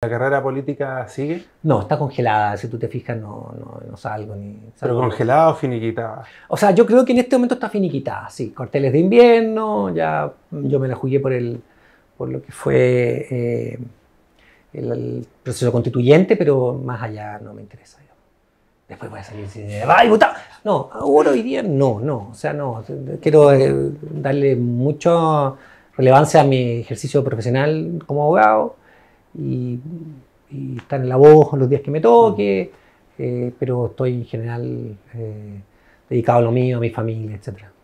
¿La carrera política sigue? No, está congelada. Si tú te fijas, no, no, no salgo ni. ¿Pero congelada o finiquitada? O sea, yo creo que en este momento está finiquitada, sí. Corteles de invierno, ya yo me la jugué por, el, por lo que fue eh, el, proceso constituyente, pero más allá no me interesa. Después voy a salir y decir, ¡ay, puta! No, ahora hoy día no, no. O sea, no. Quiero eh, darle mucha relevancia a mi ejercicio profesional como abogado y, estar en la voz los días que me toque, eh, pero estoy en general eh, dedicado a lo mío, a mi familia, etcétera.